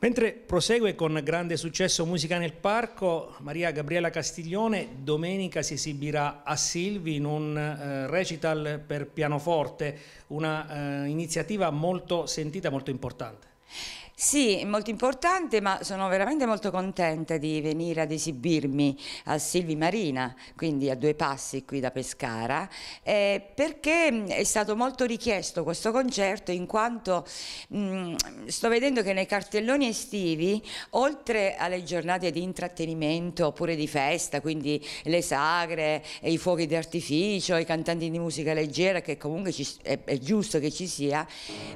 Mentre prosegue con grande successo Musica nel Parco, Maria Gabriella Castiglione domenica si esibirà a Silvi in un eh, recital per pianoforte, una eh, iniziativa molto sentita, molto importante. Sì, molto importante, ma sono veramente molto contenta di venire ad esibirmi a Silvi Marina, quindi a due passi qui da Pescara, eh, perché è stato molto richiesto questo concerto in quanto mh, sto vedendo che nei cartelloni estivi, oltre alle giornate di intrattenimento oppure di festa, quindi le sagre, i fuochi d'artificio, i cantanti di musica leggera, che comunque ci, è, è giusto che ci sia,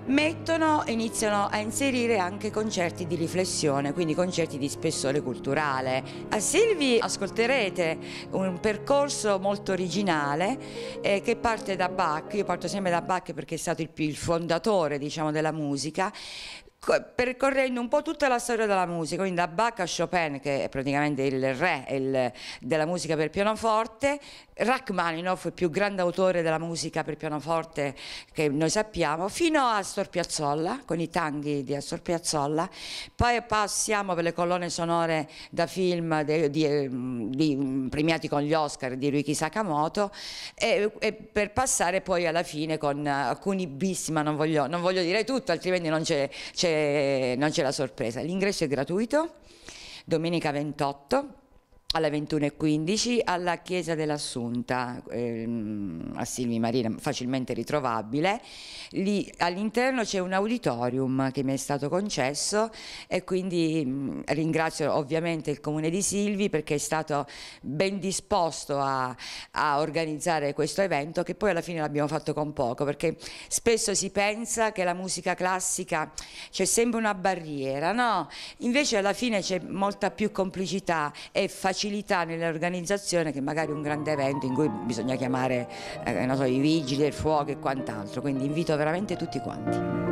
mettono, iniziano a inserire inserire anche concerti di riflessione, quindi concerti di spessore culturale. A Silvi ascolterete un percorso molto originale eh, che parte da Bach, io parto sempre da Bach perché è stato il, il fondatore diciamo, della musica, percorrendo un po' tutta la storia della musica, quindi da Bach a Chopin che è praticamente il re il, della musica per pianoforte, Rachmaninoff, il più grande autore della musica per pianoforte che noi sappiamo, fino a Astor Piazzolla, con i tanghi di Astor Piazzolla, poi passiamo per le colonne sonore da film di, ehm, di, di, premiati con gli Oscar di Ryuki Sakamoto e, e, per passare poi alla fine con alcuni bis, ma non voglio, non voglio dire tutto, altrimenti non c'è la sorpresa. L'ingresso è gratuito, domenica 28 alle 21.15 alla Chiesa dell'Assunta ehm, a Silvi Marina, facilmente ritrovabile. Lì all'interno c'è un auditorium che mi è stato concesso e quindi mh, ringrazio ovviamente il Comune di Silvi perché è stato ben disposto a, a organizzare questo evento che poi alla fine l'abbiamo fatto con poco perché spesso si pensa che la musica classica c'è sempre una barriera, no? Invece alla fine c'è molta più complicità e facilità facilità nell'organizzazione che magari un grande evento in cui bisogna chiamare eh, so, i vigili del fuoco e quant'altro, quindi invito veramente tutti quanti.